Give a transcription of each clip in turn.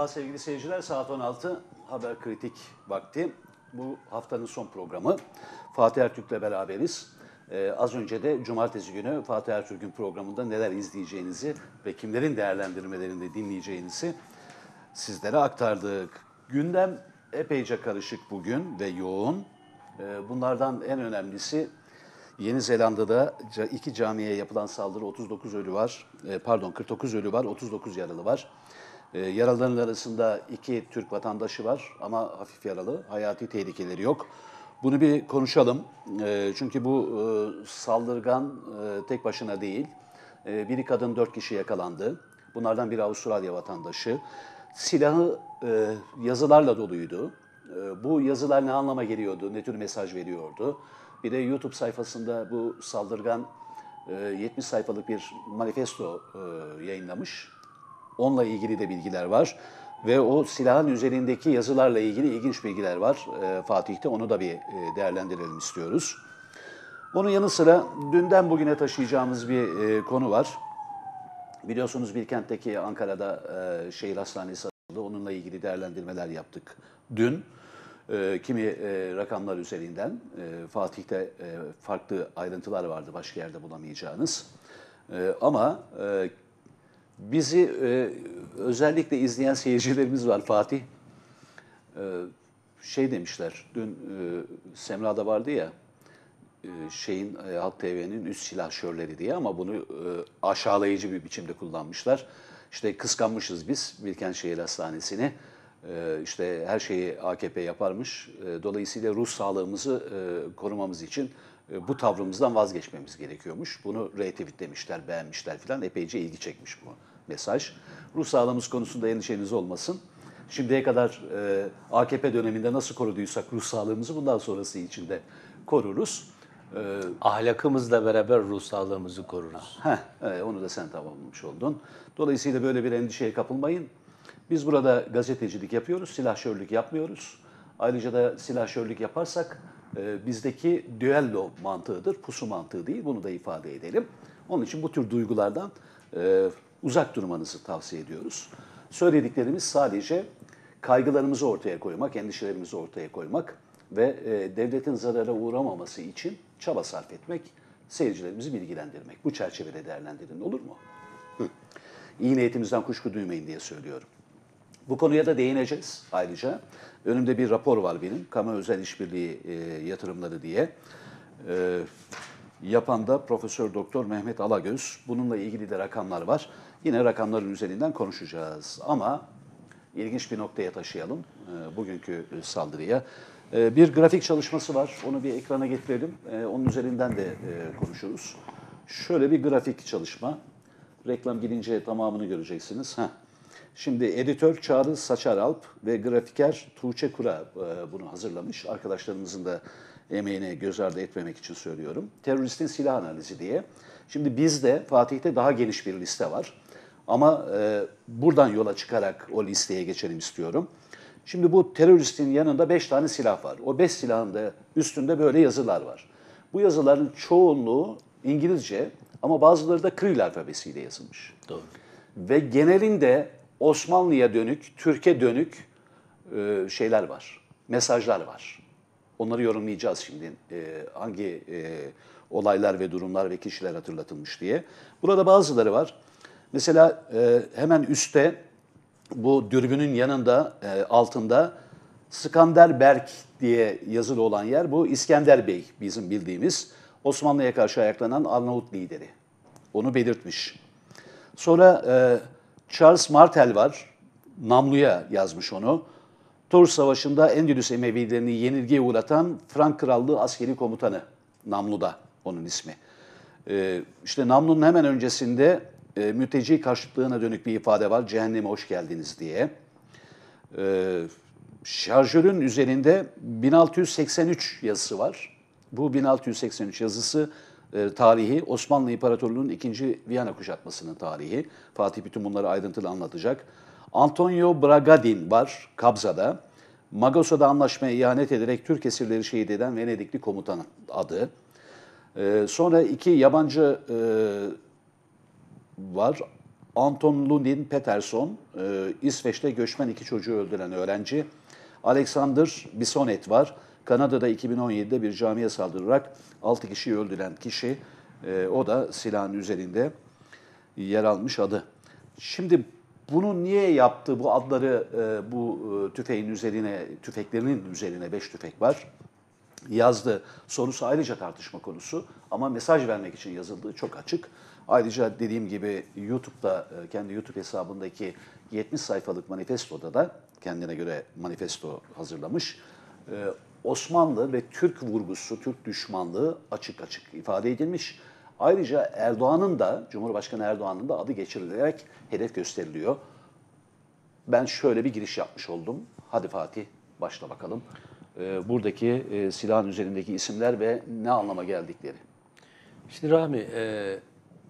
Merhaba sevgili seyirciler. Saat 16 Haber Kritik vakti. Bu haftanın son programı. Fatih Ertürk'le beraberiz. Ee, az önce de cumartesi günü Fatih Ertürk'ün programında neler izleyeceğinizi ve kimlerin değerlendirmelerini de dinleyeceğinizi sizlere aktardık. Gündem epeyce karışık bugün ve yoğun. Ee, bunlardan en önemlisi Yeni Zelanda'da iki camiye yapılan saldırı 39 ölü var. Ee, pardon 49 ölü var, 39 yaralı var. E, yaralıların arasında iki Türk vatandaşı var ama hafif yaralı. Hayati tehlikeleri yok. Bunu bir konuşalım. E, çünkü bu e, saldırgan e, tek başına değil. E, biri kadın dört kişi yakalandı. Bunlardan biri Avustralya vatandaşı. Silahı e, yazılarla doluydu. E, bu yazılar ne anlama geliyordu, ne tür mesaj veriyordu? Bir de YouTube sayfasında bu saldırgan 70 e, sayfalık bir manifesto e, yayınlamış. Onunla ilgili de bilgiler var. Ve o silahın üzerindeki yazılarla ilgili ilginç bilgiler var e, Fatih'te. Onu da bir e, değerlendirelim istiyoruz. Onun yanı sıra dünden bugüne taşıyacağımız bir e, konu var. Biliyorsunuz Bilkent'teki Ankara'da e, şehir hastanesi açıldı. Onunla ilgili değerlendirmeler yaptık dün. E, kimi e, rakamlar üzerinden e, Fatih'te e, farklı ayrıntılar vardı başka yerde bulamayacağınız. E, ama e, Bizi e, özellikle izleyen seyircilerimiz var Fatih. E, şey demişler, dün e, Semra'da vardı ya, e, şeyin e, Halk TV'nin üst silahşörleri diye ama bunu e, aşağılayıcı bir biçimde kullanmışlar. İşte kıskanmışız biz Bilkent Şehir Hastanesi'ni. E, işte her şeyi AKP yaparmış. E, dolayısıyla ruh sağlığımızı e, korumamız için e, bu tavrımızdan vazgeçmemiz gerekiyormuş. Bunu retweetlemişler, beğenmişler filan. Epeyce ilgi çekmiş bu mesaj. Ruh sağlığımız konusunda endişeniz olmasın. Şimdiye kadar e, AKP döneminde nasıl koruduysak ruh sağlığımızı bundan sonrası için de koruruz. E, Ahlakımızla beraber ruh sağlığımızı koruruz. Heh, e, onu da sen tamamlamış oldun. Dolayısıyla böyle bir endişeye kapılmayın. Biz burada gazetecilik yapıyoruz, silahşörlük yapmıyoruz. Ayrıca da silahşörlük yaparsak e, bizdeki düello mantığıdır, pusu mantığı değil. Bunu da ifade edelim. Onun için bu tür duygulardan e, uzak durmanızı tavsiye ediyoruz. Söylediklerimiz sadece kaygılarımızı ortaya koymak, endişelerimizi ortaya koymak ve e, devletin zarara uğramaması için çaba sarf etmek, seyircilerimizi bilgilendirmek. Bu çerçevede değerlendirin olur mu? Hı. İyi niyetimizden kuşku duymayın diye söylüyorum. Bu konuya da değineceğiz ayrıca. Önümde bir rapor var benim. Kamu Özel İşbirliği e, Yatırımları diye. E, yapan da Profesör Doktor Mehmet Alagöz. Bununla ilgili de rakamlar var. Yine rakamların üzerinden konuşacağız ama ilginç bir noktaya taşıyalım e, bugünkü e, saldırıya. E, bir grafik çalışması var. Onu bir ekrana getirelim. Onun üzerinden de konuşuruz. Şöyle bir grafik çalışma. Reklam gidince tamamını göreceksiniz. Heh. Şimdi editör Çağrı Saçar Alp ve grafiker Tuğçe Kura bunu hazırlamış. Arkadaşlarımızın da emeğine göz ardı etmemek için söylüyorum. Teröristin silah analizi diye. Şimdi bizde Fatih'te daha geniş bir liste var. Ama e, buradan yola çıkarak o listeye geçelim istiyorum. Şimdi bu teröristin yanında 5 tane silah var. O 5 silahın da üstünde böyle yazılar var. Bu yazıların çoğunluğu İngilizce ama bazıları da Kril alfabesiyle yazılmış. Doğru. Ve genelinde Osmanlı'ya dönük, Türkiye dönük e, şeyler var, mesajlar var. Onları yorumlayacağız şimdi e, hangi e, olaylar ve durumlar ve kişiler hatırlatılmış diye. Burada bazıları var. Mesela e, hemen üstte bu dürbünün yanında e, altında Skanderberg diye yazılı olan yer bu İskender Bey bizim bildiğimiz Osmanlı'ya karşı ayaklanan Arnavut lideri. Onu belirtmiş. Sonra e, Charles Martel var. Namlu'ya yazmış onu. Tur Savaşı'nda Endülüs Emevilerini yenilgiye uğratan Frank Krallığı askeri komutanı. Namlu'da onun ismi. E, işte Namlu'nun hemen öncesinde e, mülteci karşıtlığına dönük bir ifade var. Cehenneme hoş geldiniz diye. E, şarjörün üzerinde 1683 yazısı var. Bu 1683 yazısı e, tarihi Osmanlı İmparatorluğu'nun ikinci Viyana kuşatmasının tarihi. Fatih bütün bunları ayrıntılı anlatacak. Antonio Bragadin var Kabza'da. Magosa'da anlaşmaya ihanet ederek Türk esirleri şehit eden Venedikli komutanın adı. Ee, sonra iki yabancı e, var. Anton Lundin Peterson, e, İsveç'te göçmen iki çocuğu öldüren öğrenci. Alexander Bisonet var. Kanada'da 2017'de bir camiye saldırarak 6 kişiyi öldüren kişi. E, o da silahın üzerinde yer almış adı. Şimdi bunu niye yaptı? Bu adları e, bu e, tüfeğin üzerine, tüfeklerinin üzerine 5 tüfek var yazdı sorusu ayrıca tartışma konusu ama mesaj vermek için yazıldığı çok açık. Ayrıca dediğim gibi YouTube'da e, kendi YouTube hesabındaki 70 sayfalık manifestoda da kendine göre manifesto hazırlamış. E, Osmanlı ve Türk vurgusu, Türk düşmanlığı açık açık ifade edilmiş. Ayrıca Erdoğan'ın da, Cumhurbaşkanı Erdoğan'ın da adı geçirilerek hedef gösteriliyor. Ben şöyle bir giriş yapmış oldum. Hadi Fatih başla bakalım. E, buradaki silahın üzerindeki isimler ve ne anlama geldikleri. Şimdi Rahmi,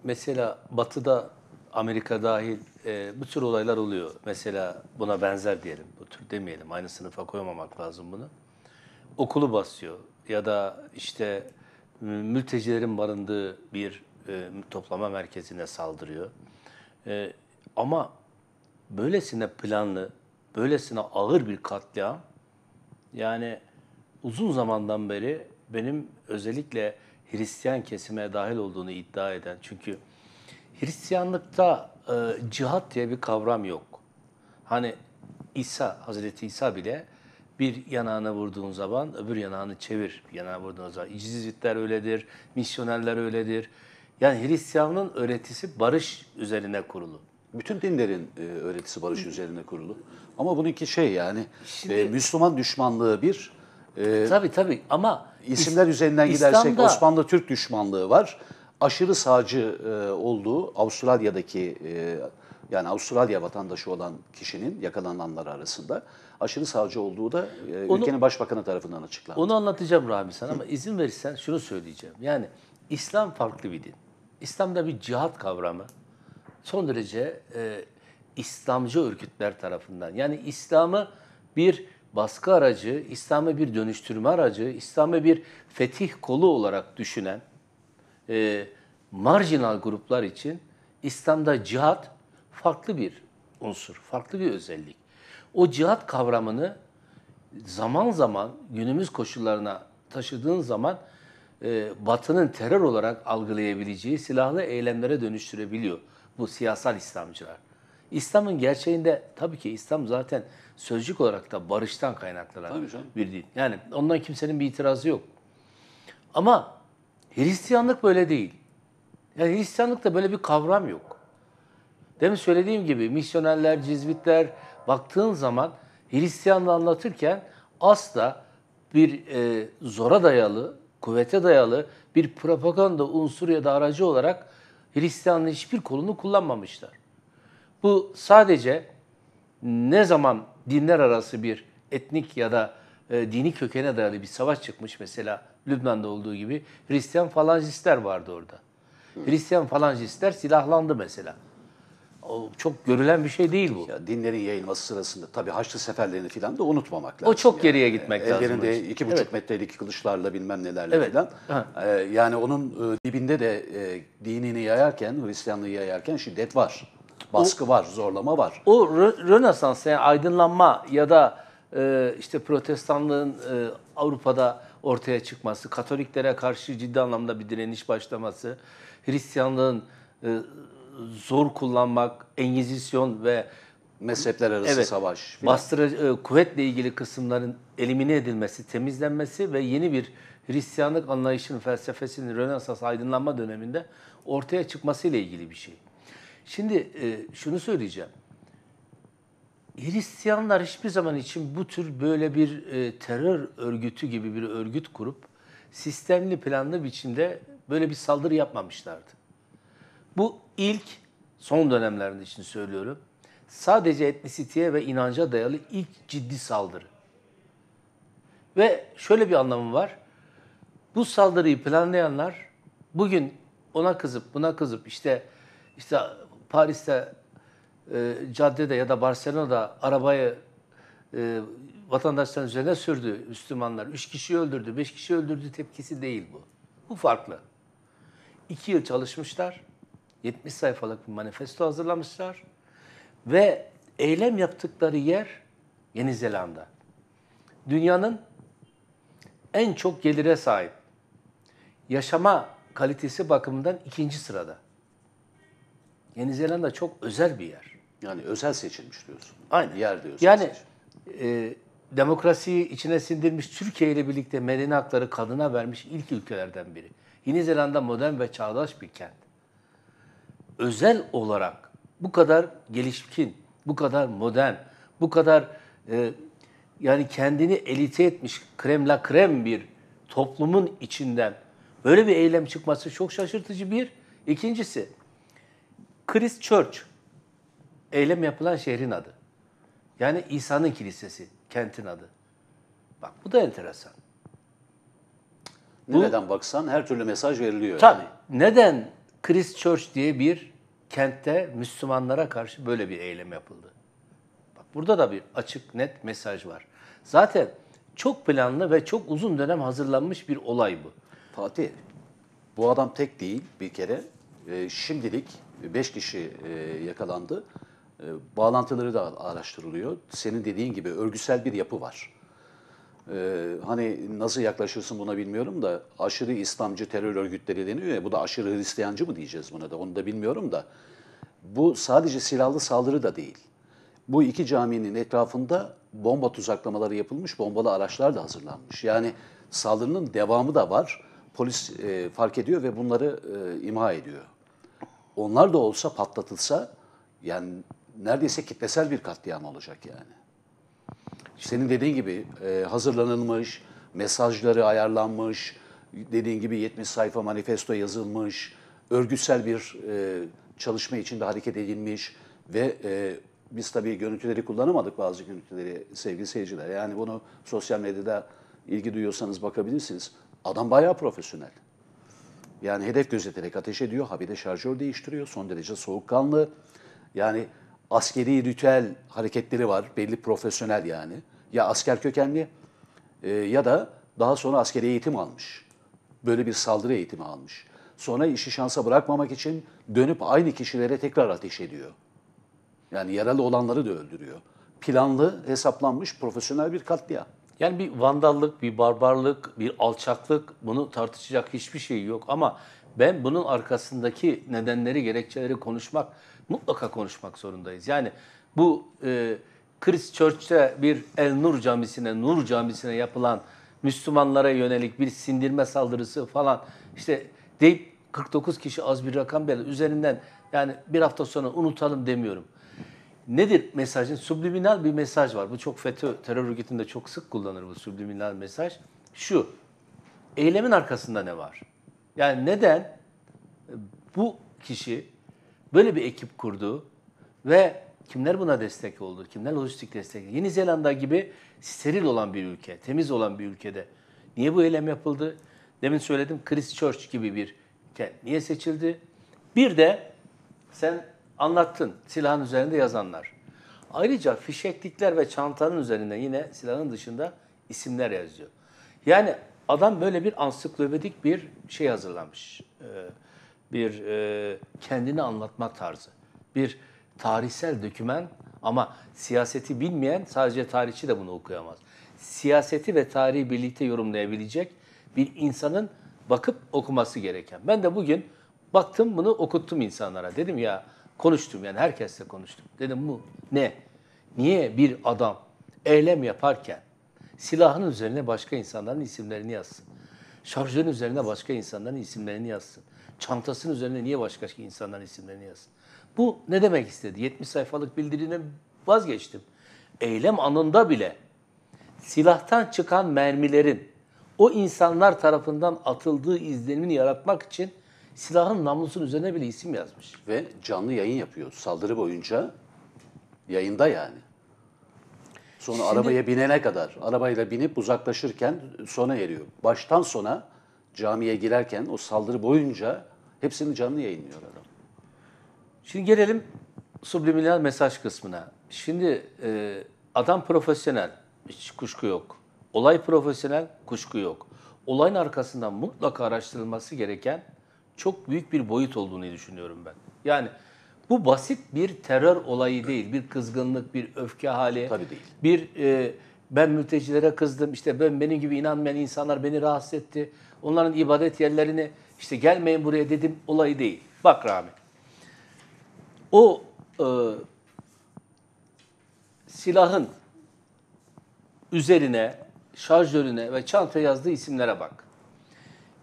mesela Batı'da Amerika dahil e, bu tür olaylar oluyor. Mesela buna benzer diyelim. Bu tür demeyelim. Aynı sınıfa koymamak lazım bunu. Okulu basıyor ya da işte mültecilerin barındığı bir e, toplama merkezine saldırıyor. E, ama böylesine planlı, böylesine ağır bir katliam yani uzun zamandan beri benim özellikle Hristiyan kesime dahil olduğunu iddia eden. Çünkü Hristiyanlıkta e, cihat diye bir kavram yok. Hani İsa, Hazreti İsa bile bir yanağını vurduğun zaman öbür yanağını çevir. Bir vurduğun zaman. İcizitler öyledir, misyonerler öyledir. Yani Hristiyanlığın öğretisi barış üzerine kurulu. Bütün dinlerin e, öğretisi barış üzerine kurulu. Ama bununki şey yani Şimdi, e, Müslüman düşmanlığı bir. E, tabii tabii ama İsimler üzerinden gidersek İslam'da, Osmanlı Türk düşmanlığı var. Aşırı sağcı e, olduğu Avustralya'daki e, yani Avustralya vatandaşı olan kişinin yakalananlar arasında aşırı sağcı olduğu da e, onu, ülkenin başbakanı tarafından açıklandı. Onu anlatacağım Rami sana ama izin verirsen şunu söyleyeceğim. Yani İslam farklı bir din. İslam'da bir cihat kavramı son derece e, İslamcı örgütler tarafından yani İslam'ı bir baskı aracı, İslam'ı bir dönüştürme aracı, İslam'ı bir fetih kolu olarak düşünen e, marjinal gruplar için İslam'da cihat farklı bir unsur, farklı bir özellik. O cihat kavramını zaman zaman günümüz koşullarına taşıdığın zaman e, Batı'nın terör olarak algılayabileceği silahlı eylemlere dönüştürebiliyor bu siyasal İslamcılar. İslam'ın gerçeğinde tabii ki İslam zaten sözcük olarak da barıştan kaynaklanan bir din. Yani ondan kimsenin bir itirazı yok. Ama Hristiyanlık böyle değil. Yani Hristiyanlıkta böyle bir kavram yok. Demin söylediğim gibi misyonerler, cizvitler baktığın zaman Hristiyanlığı anlatırken asla bir e, zora dayalı, kuvvete dayalı bir propaganda unsuru ya da aracı olarak Hristiyanlığın hiçbir kolunu kullanmamışlar. Bu sadece ne zaman dinler arası bir etnik ya da e, dini kökene dayalı bir savaş çıkmış mesela Lübnan'da olduğu gibi Hristiyan falancistler vardı orada. Hristiyan falancistler silahlandı mesela. O çok görülen bir şey değil bu. Ya dinlerin yayılması sırasında tabii Haçlı seferlerini falan da unutmamak lazım. O çok yani. geriye gitmek Ellerinde lazım. Ellerinde iki buçuk evet. metrelik kılıçlarla bilmem nelerle evet. falan. Ee, yani onun e, dibinde de e, dinini yayarken, Hristiyanlığı yayarken şiddet var. Baskı o, var, zorlama var. O Rönesans yani aydınlanma ya da e, işte protestanlığın e, Avrupa'da ortaya çıkması, Katoliklere karşı ciddi anlamda bir direniş başlaması, Hristiyanlığın e, zor kullanmak, Engizisyon ve mezhepler arası evet, savaş. Falan. Bastırı, e, kuvvetle ilgili kısımların elimine edilmesi, temizlenmesi ve yeni bir Hristiyanlık anlayışının felsefesinin Rönesans aydınlanma döneminde ortaya çıkmasıyla ilgili bir şey. Şimdi e, şunu söyleyeceğim. Hristiyanlar hiçbir zaman için bu tür böyle bir e, terör örgütü gibi bir örgüt kurup sistemli planlı biçimde böyle bir saldırı yapmamışlardı. Bu ilk son dönemlerinde için söylüyorum. Sadece etnisiteye ve inanca dayalı ilk ciddi saldırı. Ve şöyle bir anlamı var. Bu saldırıyı planlayanlar bugün ona kızıp buna kızıp işte işte Paris'te e, caddede ya da Barcelona'da arabayı e, vatandaşların üzerine sürdü Müslümanlar. Üç kişi öldürdü, beş kişi öldürdü tepkisi değil bu. Bu farklı. İki yıl çalışmışlar. 70 sayfalık bir manifesto hazırlamışlar. Ve eylem yaptıkları yer Yeni Zelanda. Dünyanın en çok gelire sahip, yaşama kalitesi bakımından ikinci sırada. Yeni Zelanda çok özel bir yer. Yani özel seçilmiş diyorsun. Aynı yer diyorsun. Yani e, demokrasiyi içine sindirmiş Türkiye ile birlikte medeni hakları kadına vermiş ilk ülkelerden biri. Yeni Zelanda modern ve çağdaş bir kent. Özel olarak bu kadar gelişkin, bu kadar modern, bu kadar e, yani kendini elite etmiş krem la krem bir toplumun içinden böyle bir eylem çıkması çok şaşırtıcı bir. İkincisi Chris Church, eylem yapılan şehrin adı. Yani İsa'nın kilisesi, kentin adı. Bak bu da enteresan. Bu, baksan her türlü mesaj veriliyor. Tabii. Yani. Neden Chris Church diye bir kentte Müslümanlara karşı böyle bir eylem yapıldı? Bak burada da bir açık net mesaj var. Zaten çok planlı ve çok uzun dönem hazırlanmış bir olay bu. Fatih, bu adam tek değil bir kere. E, şimdilik 5 kişi e, yakalandı. E, bağlantıları da araştırılıyor. Senin dediğin gibi örgüsel bir yapı var. Ee, hani nasıl yaklaşırsın buna bilmiyorum da aşırı İslamcı terör örgütleri deniyor ya bu da aşırı Hristiyancı mı diyeceğiz buna da onu da bilmiyorum da bu sadece silahlı saldırı da değil. Bu iki caminin etrafında bomba tuzaklamaları yapılmış, bombalı araçlar da hazırlanmış. Yani saldırının devamı da var. Polis e, fark ediyor ve bunları e, imha ediyor onlar da olsa patlatılsa yani neredeyse kitlesel bir katliam olacak yani. Senin dediğin gibi e, hazırlanılmış, mesajları ayarlanmış, dediğin gibi 70 sayfa manifesto yazılmış, örgütsel bir e, çalışma içinde hareket edilmiş ve e, biz tabii görüntüleri kullanamadık bazı görüntüleri sevgili seyirciler. Yani bunu sosyal medyada ilgi duyuyorsanız bakabilirsiniz. Adam bayağı profesyonel. Yani hedef gözeterek ateş ediyor, habire şarjör değiştiriyor, son derece soğukkanlı. Yani askeri ritüel hareketleri var, belli profesyonel yani. Ya asker kökenli e, ya da daha sonra askeri eğitim almış. Böyle bir saldırı eğitimi almış. Sonra işi şansa bırakmamak için dönüp aynı kişilere tekrar ateş ediyor. Yani yaralı olanları da öldürüyor. Planlı, hesaplanmış, profesyonel bir katliam. Yani bir vandallık, bir barbarlık, bir alçaklık bunu tartışacak hiçbir şey yok ama ben bunun arkasındaki nedenleri, gerekçeleri konuşmak, mutlaka konuşmak zorundayız. Yani bu e, Christchurch'te bir El Nur camisine, Nur camisine yapılan Müslümanlara yönelik bir sindirme saldırısı falan işte deyip 49 kişi az bir rakam belli. Üzerinden yani bir hafta sonra unutalım demiyorum nedir mesajın? Subliminal bir mesaj var. Bu çok FETÖ terör örgütünde çok sık kullanır bu subliminal mesaj. Şu, eylemin arkasında ne var? Yani neden bu kişi böyle bir ekip kurdu ve kimler buna destek oldu? Kimler lojistik destek? Yeni Zelanda gibi steril olan bir ülke, temiz olan bir ülkede niye bu eylem yapıldı? Demin söyledim Chris Church gibi bir kent niye seçildi? Bir de sen Anlattın silahın üzerinde yazanlar. Ayrıca fişeklikler ve çantanın üzerinde yine silahın dışında isimler yazıyor. Yani adam böyle bir ansiklopedik bir şey hazırlamış. Ee, bir e, kendini anlatma tarzı. Bir tarihsel dökümen ama siyaseti bilmeyen sadece tarihçi de bunu okuyamaz. Siyaseti ve tarihi birlikte yorumlayabilecek bir insanın bakıp okuması gereken. Ben de bugün baktım bunu okuttum insanlara. Dedim ya Konuştum yani herkesle konuştum. Dedim bu ne? Niye bir adam eylem yaparken silahın üzerine başka insanların isimlerini yazsın? Şarjörün üzerine başka insanların isimlerini yazsın? Çantasının üzerine niye başka insanların isimlerini yazsın? Bu ne demek istedi? 70 sayfalık bildirine vazgeçtim. Eylem anında bile silahtan çıkan mermilerin o insanlar tarafından atıldığı izlenimini yaratmak için silahın namlusunun üzerine bile isim yazmış. Ve canlı yayın yapıyor saldırı boyunca. Yayında yani. Sonra Şimdi, arabaya binene kadar, arabayla binip uzaklaşırken sona eriyor. Baştan sona camiye girerken o saldırı boyunca hepsini canlı yayınlıyor adam. Şimdi gelelim subliminal mesaj kısmına. Şimdi e, adam profesyonel, hiç kuşku yok. Olay profesyonel, kuşku yok. Olayın arkasında mutlaka araştırılması gereken çok büyük bir boyut olduğunu düşünüyorum ben. Yani bu basit bir terör olayı değil. Bir kızgınlık, bir öfke hali. Tabii değil. Bir e, ben mültecilere kızdım, işte ben benim gibi inanmayan insanlar beni rahatsız etti. Onların ibadet yerlerini işte gelmeyin buraya dedim olayı değil. Bak Rami. O e, silahın üzerine, şarjörüne ve çantaya yazdığı isimlere bak.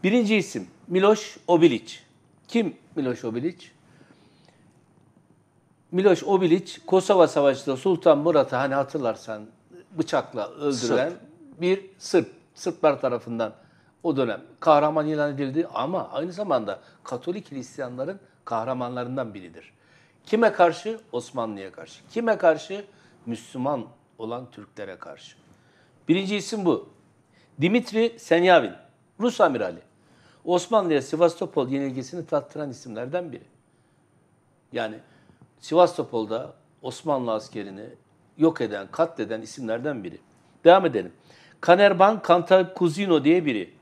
Birinci isim Miloš Obilić. Kim Miloš Obilić? Miloš Obilić Kosova Savaşı'nda Sultan Murat'ı hani hatırlarsan bıçakla öldüren bir Sırp. Sırplar tarafından o dönem kahraman ilan edildi ama aynı zamanda Katolik Hristiyanların kahramanlarından biridir. Kime karşı? Osmanlı'ya karşı. Kime karşı? Müslüman olan Türklere karşı. Birinci isim bu. Dimitri Senyavin, Rus amirali. Osmanlı'ya Sivastopol yenilgisini tattıran isimlerden biri. Yani Sivastopol'da Osmanlı askerini yok eden, katleden isimlerden biri. Devam edelim. Kanerban Cantacuzino diye biri.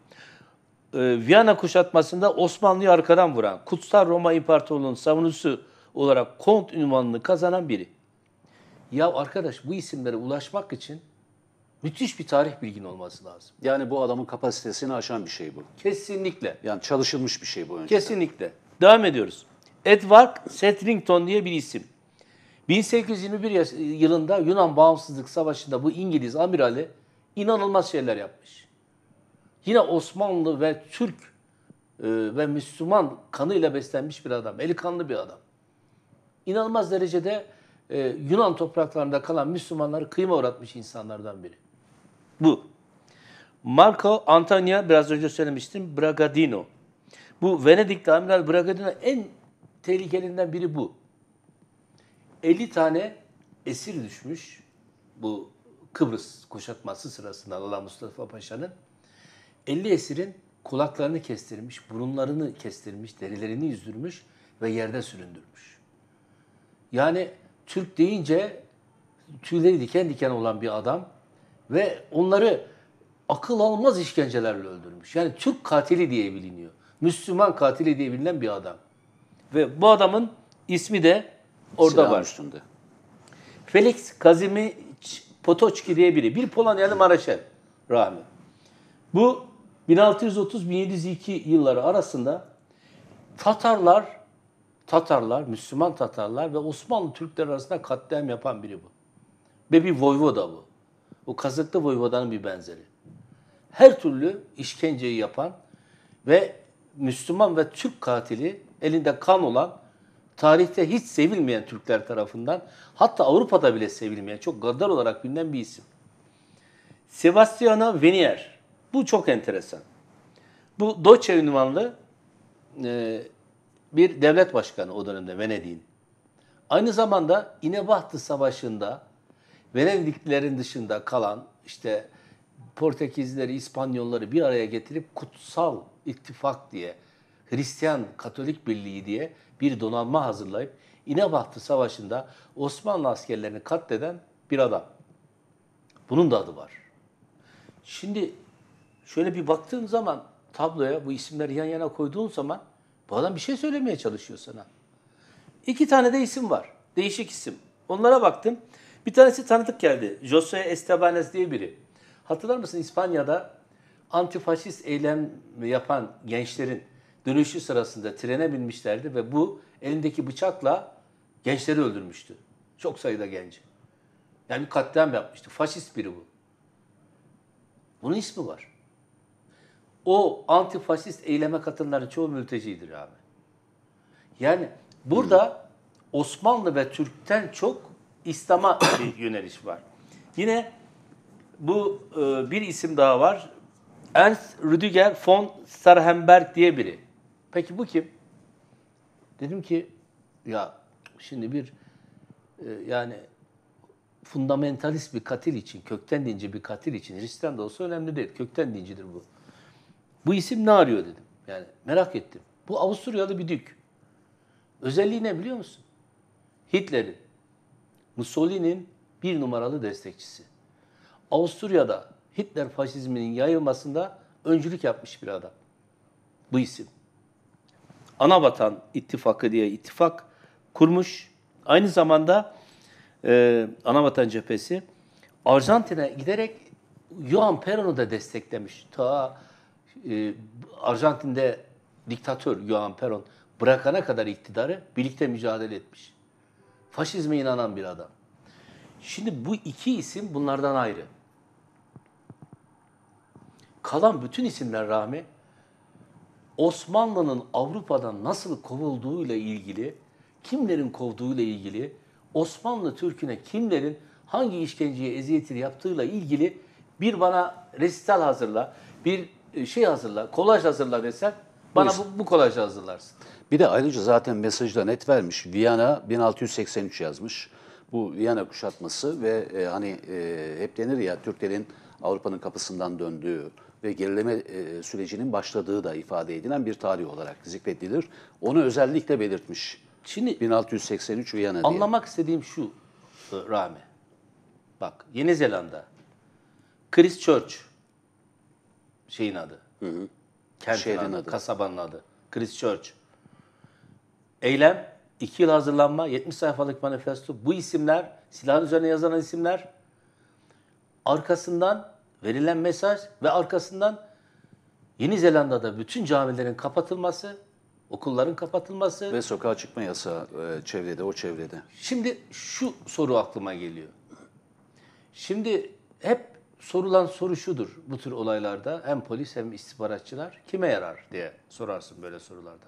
Ee, Viyana kuşatmasında Osmanlı'yı arkadan vuran, Kutsal Roma İmparatorluğu'nun savunucusu olarak kont ünvanını kazanan biri. Ya arkadaş bu isimlere ulaşmak için Müthiş bir tarih bilgin olması lazım. Yani bu adamın kapasitesini aşan bir şey bu. Kesinlikle. Yani çalışılmış bir şey bu önce. Kesinlikle. Devam ediyoruz. Edward Settlington diye bir isim. 1821 yılında Yunan Bağımsızlık Savaşı'nda bu İngiliz amirali inanılmaz şeyler yapmış. Yine Osmanlı ve Türk e, ve Müslüman kanıyla beslenmiş bir adam. Eli kanlı bir adam. İnanılmaz derecede e, Yunan topraklarında kalan Müslümanları kıyma uğratmış insanlardan biri. Bu. Marco Antonia biraz önce söylemiştim Bragadino. Bu Venedik'te Amiral Bragadino en tehlikelinden biri bu. 50 tane esir düşmüş bu Kıbrıs kuşatması sırasında Allah Mustafa Paşa'nın. 50 esirin kulaklarını kestirmiş, burunlarını kestirmiş, derilerini yüzdürmüş ve yerde süründürmüş. Yani Türk deyince tüyleri diken diken olan bir adam ve onları akıl almaz işkencelerle öldürmüş. Yani Türk katili diye biliniyor. Müslüman katili diye bilinen bir adam. Ve bu adamın ismi de orada Silahın var. Üstünde. Felix Kazimi Potoçki diye biri. Bir Polonyalı Maraşel rahmi. Bu 1630-1702 yılları arasında Tatarlar, Tatarlar, Müslüman Tatarlar ve Osmanlı Türkler arasında katliam yapan biri bu. Ve bir voyvoda bu. O kazıklı voyvodanın bir benzeri. Her türlü işkenceyi yapan ve Müslüman ve Türk katili elinde kan olan tarihte hiç sevilmeyen Türkler tarafından hatta Avrupa'da bile sevilmeyen çok gaddar olarak bilinen bir isim. Sebastiano Venier. Bu çok enteresan. Bu Doce ünvanlı e, bir devlet başkanı o dönemde Venedik'in. Aynı zamanda İnebahtı Savaşı'nda Venediklilerin dışında kalan işte Portekizleri, İspanyolları bir araya getirip kutsal ittifak diye Hristiyan Katolik Birliği diye bir donanma hazırlayıp İnebahçe Savaşı'nda Osmanlı askerlerini katleden bir adam. Bunun da adı var. Şimdi şöyle bir baktığın zaman tabloya bu isimleri yan yana koyduğun zaman bu adam bir şey söylemeye çalışıyor sana. İki tane de isim var. Değişik isim. Onlara baktım. Bir tanesi tanıdık geldi. Jose Estebanes diye biri. Hatırlar mısın İspanya'da antifaşist eylem yapan gençlerin dönüşü sırasında trene binmişlerdi ve bu elindeki bıçakla gençleri öldürmüştü. Çok sayıda genç. Yani katliam yapmıştı. Faşist biri bu. Bunun ismi var. O antifaşist eyleme katılanların çoğu mültecidir abi. Yani burada Osmanlı ve Türk'ten çok İslam'a bir yöneliş var. Yine bu e, bir isim daha var. Ernst Rüdiger von Sarhenberg diye biri. Peki bu kim? Dedim ki ya şimdi bir e, yani fundamentalist bir katil için, kökten dinci bir katil için Hristiyan da olsa önemli değil. Kökten dincidir bu. Bu isim ne arıyor dedim. Yani merak ettim. Bu Avusturyalı bir dük. Özelliği ne biliyor musun? Hitler'in Mussolini'nin bir numaralı destekçisi. Avusturya'da Hitler faşizminin yayılmasında öncülük yapmış bir adam. Bu isim. Anavatan İttifakı diye ittifak kurmuş. Aynı zamanda e, Anavatan Cephesi Arjantin'e giderek Juan Perón'u da desteklemiş. Ta e, Arjantin'de diktatör Juan Perón bırakana kadar iktidarı birlikte mücadele etmiş faşizme inanan bir adam. Şimdi bu iki isim bunlardan ayrı. Kalan bütün isimler Rahmi, Osmanlı'nın Avrupa'dan nasıl kovulduğuyla ilgili, kimlerin kovduğuyla ilgili, Osmanlı Türk'üne kimlerin hangi işkenceye eziyeti yaptığıyla ilgili bir bana resital hazırla, bir e, şey hazırla, kolaj hazırla desen bana bu, bu kolajı hazırlarsın. Bir de ayrıca zaten mesajda net vermiş. Viyana 1683 yazmış. Bu Viyana kuşatması ve e, hani e, hep denir ya Türklerin Avrupa'nın kapısından döndüğü ve gerileme e, sürecinin başladığı da ifade edilen bir tarih olarak zikredilir. Onu özellikle belirtmiş. Şimdi 1683 Viyana diye. Anlamak istediğim şu e, Rami. Bak Yeni Zelanda. Chris Church. şeyin adı. Hı hı. Kentin Şehrin adı, adı, kasabanın adı. Chris Church. Eylem, 2 yıl hazırlanma, 70 sayfalık manifesto. Bu isimler, silahın üzerine yazılan isimler. Arkasından verilen mesaj ve arkasından Yeni Zelanda'da bütün camilerin kapatılması, okulların kapatılması. Ve sokağa çıkma yasağı e, çevrede, o çevrede. Şimdi şu soru aklıma geliyor. Şimdi hep sorulan soru şudur bu tür olaylarda hem polis hem istihbaratçılar kime yarar diye sorarsın böyle sorularda.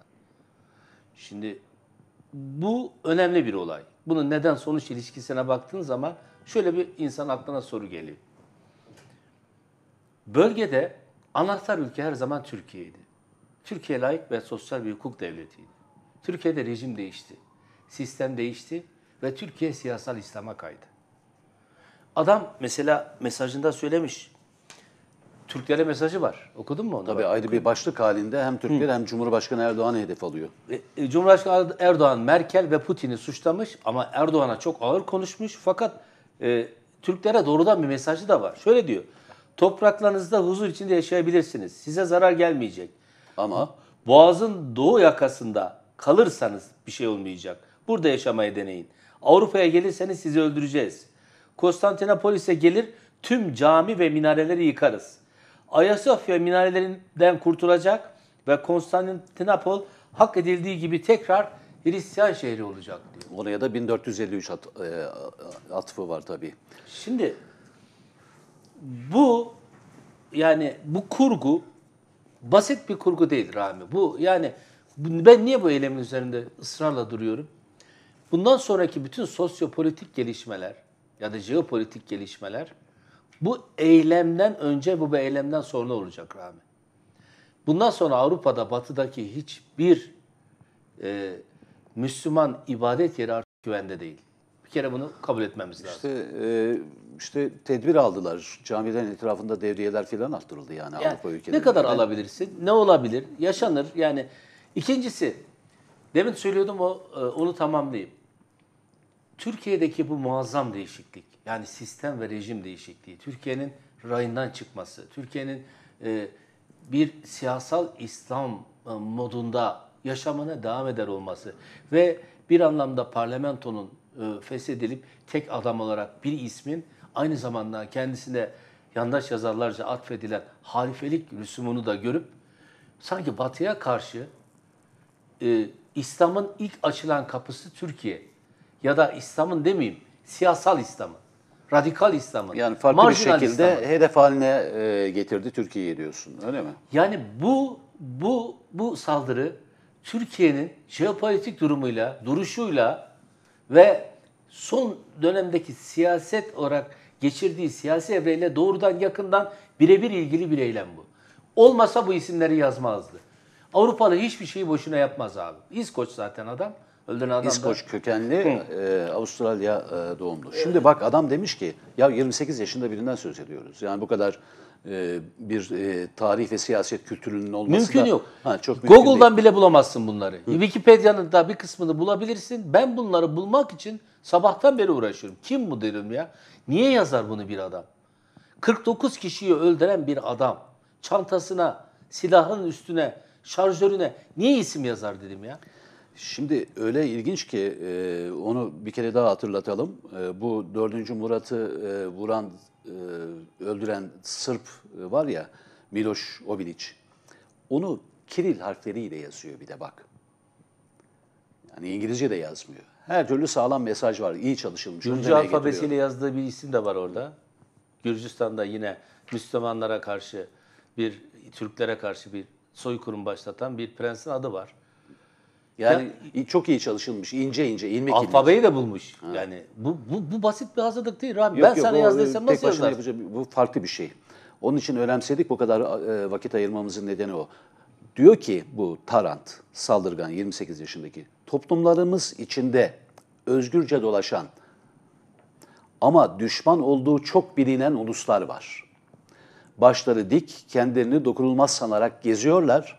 Şimdi bu önemli bir olay. Bunun neden sonuç ilişkisine baktığın zaman şöyle bir insan aklına soru geliyor. Bölgede anahtar ülke her zaman Türkiye'ydi. Türkiye layık ve sosyal bir hukuk devletiydi. Türkiye'de rejim değişti. Sistem değişti ve Türkiye siyasal İslam'a kaydı. Adam mesela mesajında söylemiş. Türklere mesajı var. Okudun mu onu? Tabii Bak, ayrı okudum. bir başlık halinde hem Türkler Hı. hem Cumhurbaşkanı Erdoğan'ı hedef alıyor. E, e, Cumhurbaşkanı Erdoğan Merkel ve Putin'i suçlamış ama Erdoğan'a çok ağır konuşmuş. Fakat e, Türklere doğrudan bir mesajı da var. Şöyle diyor. Topraklarınızda huzur içinde yaşayabilirsiniz. Size zarar gelmeyecek. Ama Boğaz'ın doğu yakasında kalırsanız bir şey olmayacak. Burada yaşamayı deneyin. Avrupa'ya gelirseniz sizi öldüreceğiz. Konstantinopolis'e gelir tüm cami ve minareleri yıkarız. Ayasofya minarelerinden kurtulacak ve Konstantinopol hak edildiği gibi tekrar Hristiyan şehri olacak diyor. Oraya da 1453 at, e, atfı var tabii. Şimdi bu yani bu kurgu basit bir kurgu değil Rami. Bu yani ben niye bu eylemin üzerinde ısrarla duruyorum? Bundan sonraki bütün sosyopolitik gelişmeler ya da jeopolitik gelişmeler bu eylemden önce bu bir eylemden sonra olacak Rami. Bundan sonra Avrupa'da batıdaki hiçbir e, Müslüman ibadet yeri artık güvende değil. Bir kere bunu kabul etmemiz lazım. İşte e, işte tedbir aldılar. Camiden etrafında devriyeler filan arttırıldı yani, yani Avrupa ülkelerinde. Ne kadar alabilirsin? Ne olabilir? Yaşanır. Yani ikincisi demin söylüyordum o e, onu tamamlayayım. Türkiye'deki bu muazzam değişiklik yani sistem ve rejim değişikliği, Türkiye'nin rayından çıkması, Türkiye'nin e, bir siyasal İslam e, modunda yaşamına devam eder olması ve bir anlamda parlamentonun e, feshedilip tek adam olarak bir ismin aynı zamanda kendisine yandaş yazarlarca atfedilen halifelik rüsumunu da görüp sanki batıya karşı e, İslam'ın ilk açılan kapısı Türkiye ya da İslam'ın demeyeyim siyasal İslam'ın radikal İslam'ın yani farklı bir şekilde İslam'ın. hedef haline e, getirdi Türkiye'yi diyorsun. Öyle mi? Yani bu bu bu saldırı Türkiye'nin jeopolitik durumuyla, duruşuyla ve son dönemdeki siyaset olarak geçirdiği siyasi evreyle doğrudan yakından birebir ilgili bir eylem bu. Olmasa bu isimleri yazmazdı. Avrupalı hiçbir şeyi boşuna yapmaz abi. İskoç zaten adam. Öldüren adam İskoç da... kökenli e, Avustralya e, doğumlu. Şimdi bak adam demiş ki ya 28 yaşında birinden söz ediyoruz. Yani bu kadar e, bir e, tarih ve siyaset kültürünün olması mümkün da, yok. Ha, çok mümkün Google'dan değil. bile bulamazsın bunları. Hı. Wikipedia'nın da bir kısmını bulabilirsin. Ben bunları bulmak için sabahtan beri uğraşıyorum. Kim bu derim ya? Niye yazar bunu bir adam? 49 kişiyi öldüren bir adam çantasına, silahın üstüne, şarjörüne niye isim yazar dedim ya? Şimdi öyle ilginç ki e, onu bir kere daha hatırlatalım. E, bu 4. Murat'ı e, vuran, e, öldüren Sırp e, var ya Miloš Obilić. Onu Kiril harfleriyle yazıyor bir de bak. Yani İngilizce de yazmıyor. Her türlü sağlam mesaj var. İyi çalışılmış. Gürcü alfabesiyle getiriyor. yazdığı bir isim de var orada. Gürcistan'da yine Müslümanlara karşı bir Türklere karşı bir soykırım başlatan bir prensin adı var. Yani ya, çok iyi çalışılmış, ince ince, ilmek Alfabeyi de bulmuş. Ha. Yani bu, bu, bu basit bir hazırlık değil Rami. Yok, ben yok, sana yazdıysam e, nasıl yazarsın? Yapacağım. Bu farklı bir şey. Onun için önemsedik bu kadar e, vakit ayırmamızın nedeni o. Diyor ki bu Tarant, saldırgan 28 yaşındaki, toplumlarımız içinde özgürce dolaşan ama düşman olduğu çok bilinen uluslar var. Başları dik, kendilerini dokunulmaz sanarak geziyorlar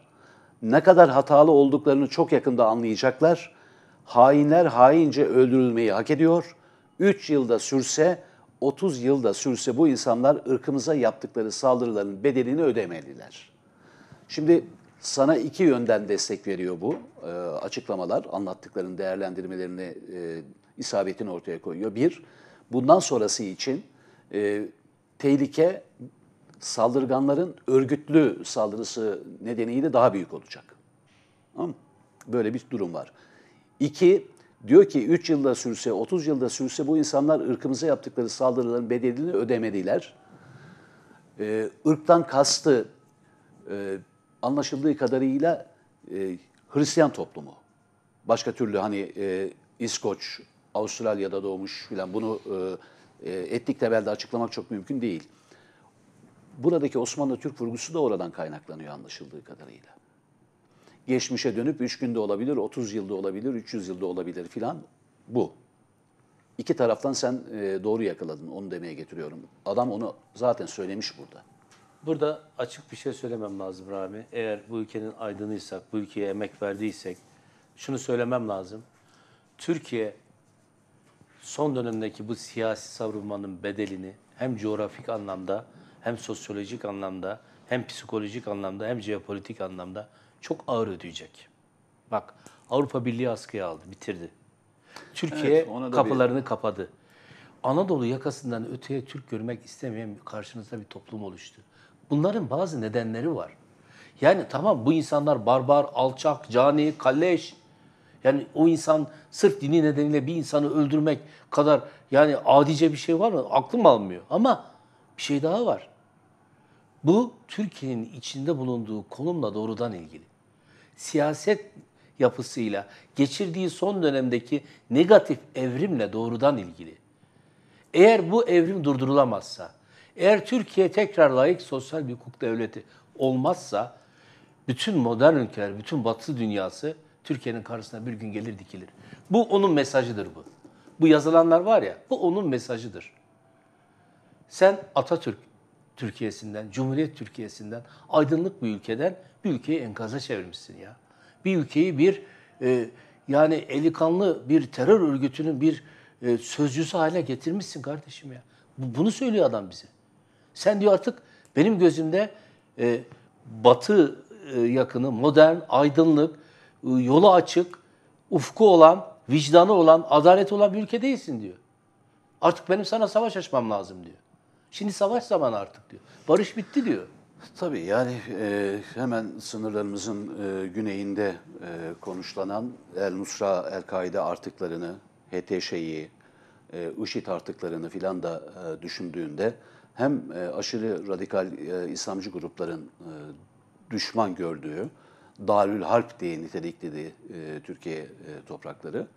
ne kadar hatalı olduklarını çok yakında anlayacaklar. Hainler haince öldürülmeyi hak ediyor. 3 yılda sürse, 30 yılda sürse bu insanlar ırkımıza yaptıkları saldırıların bedelini ödemeliler. Şimdi sana iki yönden destek veriyor bu e, açıklamalar, anlattıkların değerlendirmelerini e, isabetini ortaya koyuyor. Bir, bundan sonrası için e, tehlike saldırganların örgütlü saldırısı nedeniyle daha büyük olacak. Böyle bir durum var. İki, diyor ki 3 yılda sürse, 30 yılda sürse bu insanlar ırkımıza yaptıkları saldırıların bedelini ödemediler. Ee, ırktan kastı e, anlaşıldığı kadarıyla e, Hristiyan toplumu. Başka türlü hani e, İskoç, Avustralya'da doğmuş filan bunu e, e etnik temelde açıklamak çok mümkün değil. Buradaki Osmanlı-Türk vurgusu da oradan kaynaklanıyor anlaşıldığı kadarıyla. Geçmişe dönüp 3 günde olabilir, 30 yılda olabilir, 300 yılda olabilir filan bu. İki taraftan sen e, doğru yakaladın onu demeye getiriyorum. Adam onu zaten söylemiş burada. Burada açık bir şey söylemem lazım Rami. Eğer bu ülkenin aydınıysak, bu ülkeye emek verdiysek şunu söylemem lazım. Türkiye son dönemdeki bu siyasi savrulmanın bedelini hem coğrafik anlamda hem sosyolojik anlamda hem psikolojik anlamda hem jeopolitik anlamda çok ağır ödeyecek. Bak Avrupa Birliği askıya aldı, bitirdi. Türkiye evet, kapılarını bir... kapadı. Anadolu yakasından öteye Türk görmek istemeyen karşınızda bir toplum oluştu. Bunların bazı nedenleri var. Yani tamam bu insanlar barbar, alçak, cani, kalleş. Yani o insan sırf dini nedeniyle bir insanı öldürmek kadar yani adice bir şey var mı? Aklım almıyor. Ama bir şey daha var. Bu Türkiye'nin içinde bulunduğu konumla doğrudan ilgili. Siyaset yapısıyla, geçirdiği son dönemdeki negatif evrimle doğrudan ilgili. Eğer bu evrim durdurulamazsa, eğer Türkiye tekrar layık sosyal bir hukuk devleti olmazsa, bütün modern ülkeler, bütün batı dünyası Türkiye'nin karşısına bir gün gelir dikilir. Bu onun mesajıdır bu. Bu yazılanlar var ya, bu onun mesajıdır sen Atatürk Türkiye'sinden, Cumhuriyet Türkiye'sinden, aydınlık bir ülkeden bir ülkeyi enkaza çevirmişsin ya. Bir ülkeyi bir e, yani eli kanlı bir terör örgütünün bir e, sözcüsü haline getirmişsin kardeşim ya. Bu, bunu söylüyor adam bize. Sen diyor artık benim gözümde e, batı e, yakını, modern, aydınlık, e, yolu açık, ufku olan, vicdanı olan, adalet olan bir ülke değilsin diyor. Artık benim sana savaş açmam lazım diyor. Şimdi savaş zamanı artık diyor. Barış bitti diyor. Tabii yani e, hemen sınırlarımızın e, güneyinde e, konuşlanan El Nusra, El Kaide artıklarını, HTŞ'yi, e, IŞİD artıklarını filan da e, düşündüğünde hem e, aşırı radikal e, İslamcı grupların e, düşman gördüğü, Darül Harp diye niteliklediği e, Türkiye e, toprakları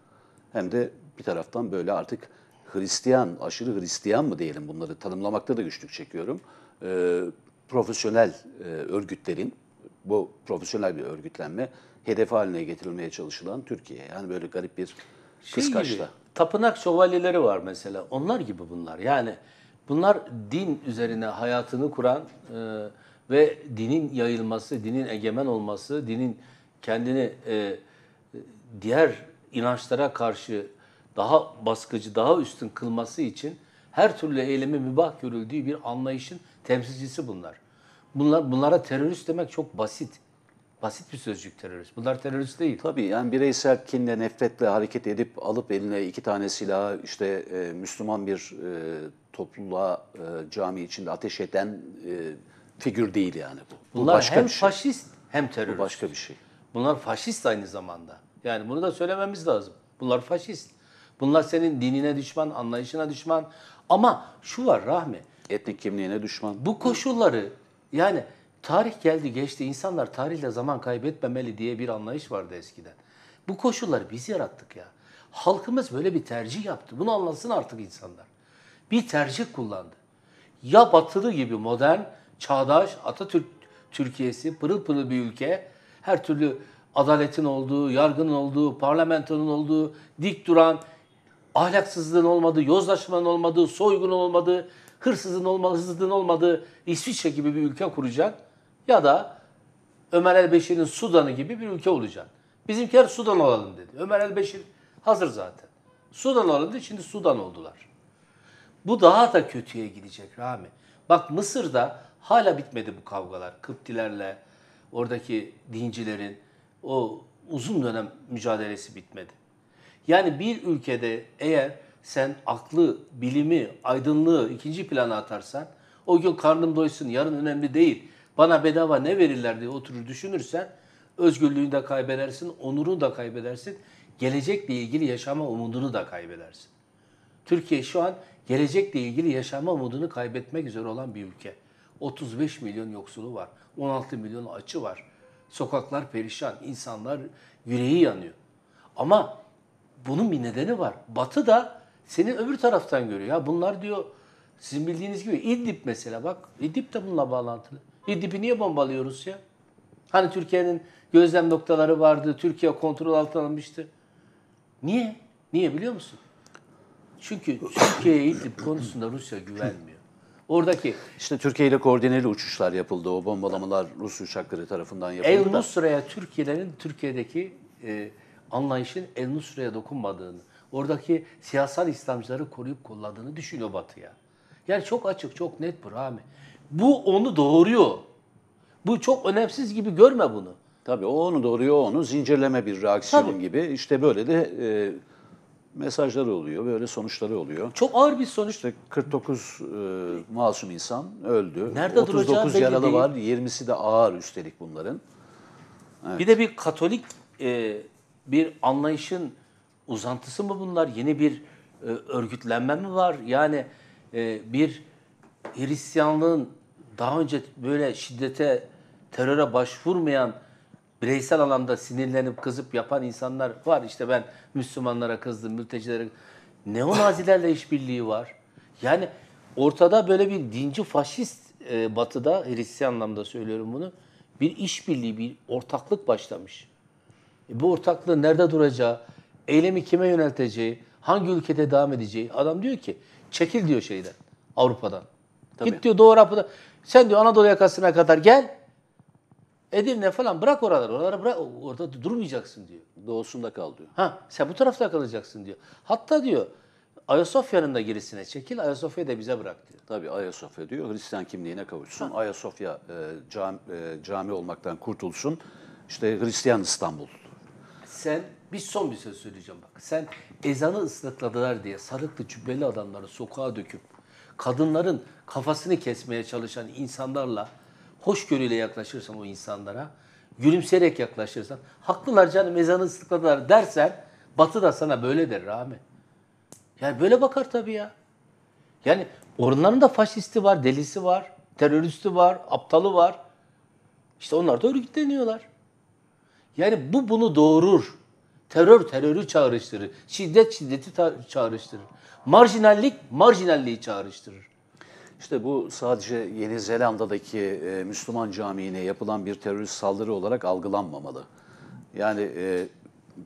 hem de bir taraftan böyle artık Hristiyan, aşırı Hristiyan mı diyelim bunları tanımlamakta da güçlük çekiyorum. E, profesyonel e, örgütlerin, bu profesyonel bir örgütlenme hedef haline getirilmeye çalışılan Türkiye. Yani böyle garip bir şey kıskaçta. Gibi, tapınak şövalyeleri var mesela. Onlar gibi bunlar. Yani bunlar din üzerine hayatını kuran e, ve dinin yayılması, dinin egemen olması, dinin kendini e, diğer inançlara karşı daha baskıcı, daha üstün kılması için her türlü eylemi mübah görüldüğü bir anlayışın temsilcisi bunlar. Bunlar bunlara terörist demek çok basit. Basit bir sözcük terörist. Bunlar terörist değil. Tabii yani bireysel kinle, nefretle hareket edip alıp eline iki tane silahı işte e, Müslüman bir e, topluluğa e, cami içinde ateş eden e, figür değil yani bu. Bunlar bu başka hem bir şey. faşist hem terörist. Bu başka bir şey. Bunlar faşist aynı zamanda. Yani bunu da söylememiz lazım. Bunlar faşist. Bunlar senin dinine düşman, anlayışına düşman. Ama şu var Rahmi. Etnik kimliğine düşman. Bu koşulları yani tarih geldi geçti insanlar tarihle zaman kaybetmemeli diye bir anlayış vardı eskiden. Bu koşulları biz yarattık ya. Halkımız böyle bir tercih yaptı. Bunu anlasın artık insanlar. Bir tercih kullandı. Ya batılı gibi modern, çağdaş, Atatürk Türkiye'si pırıl pırıl bir ülke. Her türlü adaletin olduğu, yargının olduğu, parlamentonun olduğu, dik duran, ahlaksızlığın olmadığı, yozlaşmanın olmadığı, soygun olmadığı, hırsızın olmadığı, hırsızlığın olmadığı İsviçre gibi bir ülke kuracak ya da Ömer el-Beşir'in Sudan'ı gibi bir ülke olacak. Bizimkiler Sudan olalım dedi. Ömer el-Beşir hazır zaten. Sudan olalım dedi, şimdi Sudan oldular. Bu daha da kötüye gidecek Rami. Bak Mısır'da hala bitmedi bu kavgalar. Kıptilerle, oradaki dincilerin o uzun dönem mücadelesi bitmedi. Yani bir ülkede eğer sen aklı, bilimi, aydınlığı ikinci plana atarsan o gün karnım doysun, yarın önemli değil. Bana bedava ne verirler diye oturur düşünürsen özgürlüğünü de kaybedersin, onurunu da kaybedersin. Gelecekle ilgili yaşama umudunu da kaybedersin. Türkiye şu an gelecekle ilgili yaşama umudunu kaybetmek üzere olan bir ülke. 35 milyon yoksulu var. 16 milyon açı var. Sokaklar perişan, insanlar yüreği yanıyor. Ama bunun bir nedeni var. Batı da seni öbür taraftan görüyor. Ya bunlar diyor sizin bildiğiniz gibi İdlib mesela bak. İdlib de bununla bağlantılı. İdlib'i niye bombalıyoruz ya? Hani Türkiye'nin gözlem noktaları vardı. Türkiye kontrol altına alınmıştı. Niye? Niye biliyor musun? Çünkü Türkiye'ye İdlib konusunda Rusya güvenmiyor. Oradaki işte Türkiye ile koordineli uçuşlar yapıldı. O bombalamalar Rus uçakları tarafından yapıldı. El Nusra'ya Türkiye'nin Türkiye'deki e, anlayışın El Nusra'ya dokunmadığını, oradaki siyasal İslamcıları koruyup kolladığını düşünüyor Batı'ya. Yani çok açık, çok net bu Rami. Bu onu doğuruyor. Bu çok önemsiz gibi görme bunu. Tabii o onu doğuruyor, onu zincirleme bir reaksiyon Tabii. gibi. İşte böyle de e, mesajları oluyor, böyle sonuçları oluyor. Çok ağır bir sonuç. İşte 49 e, masum insan öldü. Nerede 39 yaralı değil. var, 20'si de ağır üstelik bunların. Evet. Bir de bir Katolik e, bir anlayışın uzantısı mı bunlar? Yeni bir e, örgütlenme mi var? Yani e, bir Hristiyanlığın daha önce böyle şiddete, teröre başvurmayan bireysel alanda sinirlenip kızıp yapan insanlar var. İşte ben Müslümanlara kızdım, mültecilere Neonazilerle işbirliği var. Yani ortada böyle bir dinci faşist e, batıda, Hristiyan anlamda söylüyorum bunu, bir işbirliği, bir ortaklık başlamış. E, bu ortaklığın nerede duracağı, eylemi kime yönelteceği, hangi ülkede devam edeceği. Adam diyor ki çekil diyor şeyden, Avrupa'dan. Tabii. Git diyor Doğu Avrupa'da. Sen diyor Anadolu yakasına kadar gel. Edirne falan bırak oraları. Oraları bırak. Orada durmayacaksın diyor. Doğusunda kal diyor. Ha, sen bu tarafta kalacaksın diyor. Hatta diyor Ayasofya'nın da gerisine çekil, Ayasofya'yı da bize bırak diyor. Tabii Ayasofya diyor Hristiyan kimliğine kavuşsun. Ha. Ayasofya e, cam, e, cami olmaktan kurtulsun. İşte Hristiyan İstanbul sen bir son bir söz söyleyeceğim bak. Sen ezanı ıslakladılar diye sarıklı cübbeli adamları sokağa döküp kadınların kafasını kesmeye çalışan insanlarla hoşgörüyle yaklaşırsan o insanlara, gülümseyerek yaklaşırsan, haklılar canım ezanı ıslakladılar dersen Batı da sana böyle der Rami. Yani böyle bakar tabii ya. Yani onların da faşisti var, delisi var, teröristi var, aptalı var. İşte onlar da örgütleniyorlar. Yani bu bunu doğurur. Terör terörü çağrıştırır. Şiddet şiddeti çağrıştırır. Marjinallik marjinalliği çağrıştırır. İşte bu sadece Yeni Zelanda'daki e, Müslüman camiine yapılan bir terörist saldırı olarak algılanmamalı. Yani e,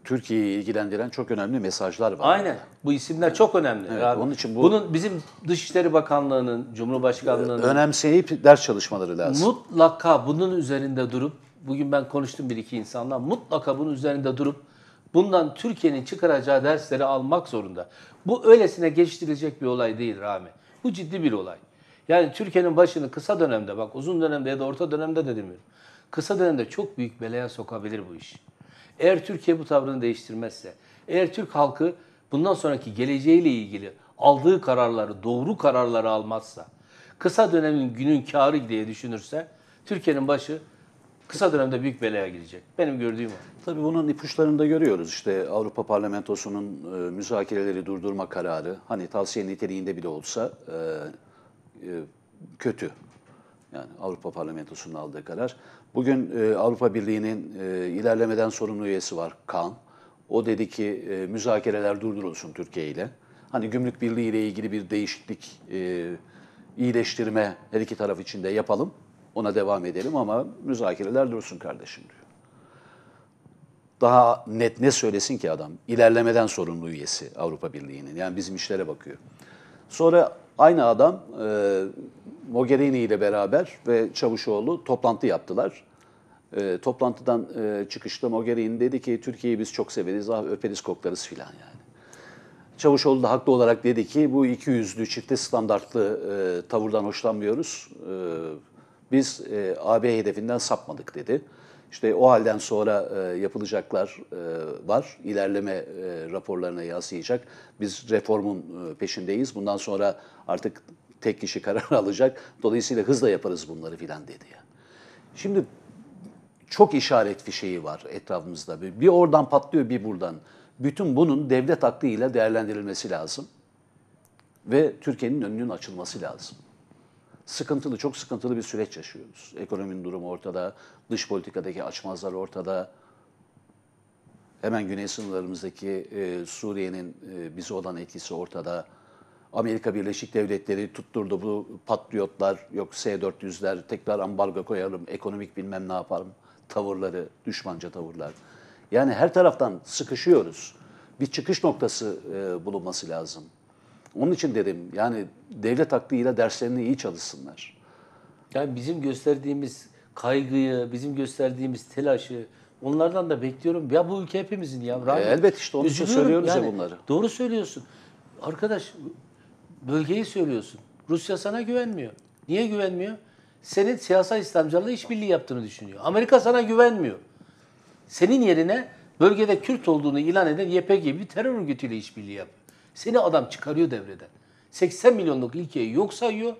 Türkiye'yi ilgilendiren çok önemli mesajlar var. Aynen. Yani. Bu isimler çok önemli. Evet, abi. Onun için bu, bunun bizim Dışişleri Bakanlığı'nın, Cumhurbaşkanlığı'nın önemseyip ders çalışmaları lazım. Mutlaka bunun üzerinde durup bugün ben konuştum bir iki insanla mutlaka bunun üzerinde durup bundan Türkiye'nin çıkaracağı dersleri almak zorunda. Bu öylesine geçtirilecek bir olay değil Rami. Bu ciddi bir olay. Yani Türkiye'nin başını kısa dönemde bak uzun dönemde ya da orta dönemde de demiyorum. Kısa dönemde çok büyük belaya sokabilir bu iş. Eğer Türkiye bu tavrını değiştirmezse, eğer Türk halkı bundan sonraki geleceğiyle ilgili aldığı kararları, doğru kararları almazsa, kısa dönemin günün karı diye düşünürse Türkiye'nin başı kısa dönemde büyük belaya girecek. Benim gördüğüm o. Tabii bunun ipuçlarını da görüyoruz. İşte Avrupa Parlamentosu'nun e, müzakereleri durdurma kararı, hani tavsiye niteliğinde bile olsa e, e, kötü. Yani Avrupa Parlamentosu'nun aldığı karar. Bugün e, Avrupa Birliği'nin e, ilerlemeden sorumlu üyesi var, Kan. O dedi ki e, müzakereler durdurulsun Türkiye ile. Hani gümrük birliği ile ilgili bir değişiklik, e, iyileştirme her iki taraf için de yapalım ona devam edelim ama müzakereler dursun kardeşim diyor. Daha net ne söylesin ki adam? İlerlemeden sorumlu üyesi Avrupa Birliği'nin. Yani bizim işlere bakıyor. Sonra aynı adam e, Mogherini ile beraber ve Çavuşoğlu toplantı yaptılar. E, toplantıdan e, çıkışta Mogherini dedi ki Türkiye'yi biz çok severiz, ah öperiz koklarız filan yani. Çavuşoğlu da haklı olarak dedi ki bu iki yüzlü çifte standartlı e, tavırdan hoşlanmıyoruz. E, biz e, AB hedefinden sapmadık dedi. İşte o halden sonra e, yapılacaklar e, var. ilerleme e, raporlarına yansıyacak. Biz reformun e, peşindeyiz. Bundan sonra artık tek kişi karar alacak. Dolayısıyla hızla yaparız bunları filan dedi. ya. Şimdi çok işaret fişeği var etrafımızda. Bir oradan patlıyor bir buradan. Bütün bunun devlet aklıyla değerlendirilmesi lazım. Ve Türkiye'nin önünün açılması lazım sıkıntılı, çok sıkıntılı bir süreç yaşıyoruz. Ekonominin durumu ortada, dış politikadaki açmazlar ortada. Hemen güney sınırlarımızdaki e, Suriye'nin e, bize olan etkisi ortada. Amerika Birleşik Devletleri tutturdu bu patriotlar, yok S-400'ler, tekrar ambargo koyalım, ekonomik bilmem ne yaparım tavırları, düşmanca tavırlar. Yani her taraftan sıkışıyoruz. Bir çıkış noktası e, bulunması lazım. Onun için dedim yani devlet aklıyla derslerini iyi çalışsınlar. Yani bizim gösterdiğimiz kaygıyı, bizim gösterdiğimiz telaşı onlardan da bekliyorum. Ya bu ülke hepimizin ya. E, elbet işte onun söylüyoruz yani, ya bunları. Doğru söylüyorsun. Arkadaş bölgeyi söylüyorsun. Rusya sana güvenmiyor. Niye güvenmiyor? Senin siyasal İslamcılarla işbirliği yaptığını düşünüyor. Amerika sana güvenmiyor. Senin yerine bölgede Kürt olduğunu ilan eden YPG bir terör örgütüyle işbirliği yapıyor. Seni adam çıkarıyor devreden. 80 milyonluk ilkeyi yok sayıyor.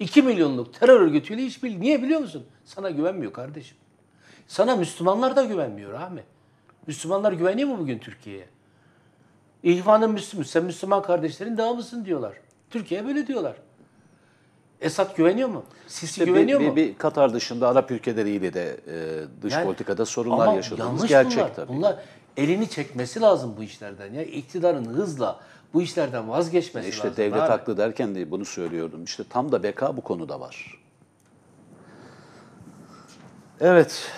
2 milyonluk terör örgütüyle iş işbirliği. Niye biliyor musun? Sana güvenmiyor kardeşim. Sana Müslümanlar da güvenmiyor abi. Müslümanlar güveniyor mu bugün Türkiye'ye? İhvanın Müslüman, sen Müslüman kardeşlerin daha mısın diyorlar. Türkiye böyle diyorlar. Esat güveniyor mu? Sisi işte güveniyor bir, mu? Bir, bir Katar dışında Arap ülkeleriyle de e, dış yani, politikada sorunlar yaşadığımız gerçek bunlar. tabii. Bunlar elini çekmesi lazım bu işlerden. Ya iktidarın hızla bu işlerden vazgeçmesi işte lazım. İşte devlet abi. haklı derken de bunu söylüyordum. İşte tam da beka bu konuda var. Evet.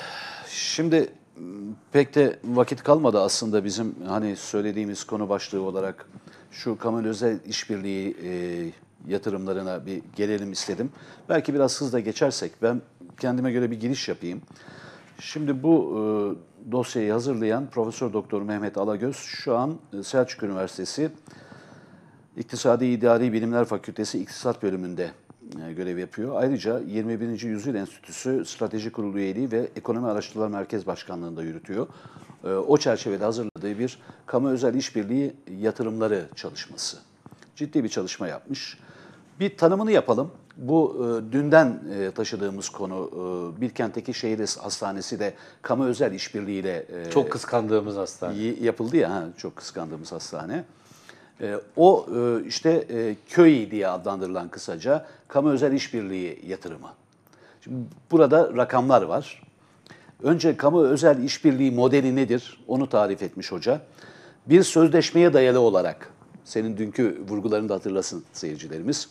Şimdi pek de vakit kalmadı aslında bizim hani söylediğimiz konu başlığı olarak şu kamu özel işbirliği e, yatırımlarına bir gelelim istedim. Belki biraz hızla geçersek ben kendime göre bir giriş yapayım. Şimdi bu e, dosyayı hazırlayan Profesör Doktor Mehmet Alagöz şu an e, Selçuk Üniversitesi İktisadi İdari Bilimler Fakültesi İktisat Bölümünde e, görev yapıyor. Ayrıca 21. Yüzyıl Enstitüsü Strateji Kurulu Üyeliği ve Ekonomi Araştırmalar Merkez Başkanlığı'nda yürütüyor. E, o çerçevede hazırladığı bir kamu özel işbirliği yatırımları çalışması. Ciddi bir çalışma yapmış. Bir tanımını yapalım. Bu e, dünden e, taşıdığımız konu e, Bilkent'teki şehir hastanesi de kamu özel işbirliğiyle e, çok kıskandığımız hastane yapıldı ya ha, çok kıskandığımız hastane. E, o e, işte e, köy diye adlandırılan kısaca kamu özel işbirliği yatırımı. Şimdi burada rakamlar var. Önce kamu özel işbirliği modeli nedir? Onu tarif etmiş hoca. Bir sözleşmeye dayalı olarak senin dünkü vurgularını da hatırlasın seyircilerimiz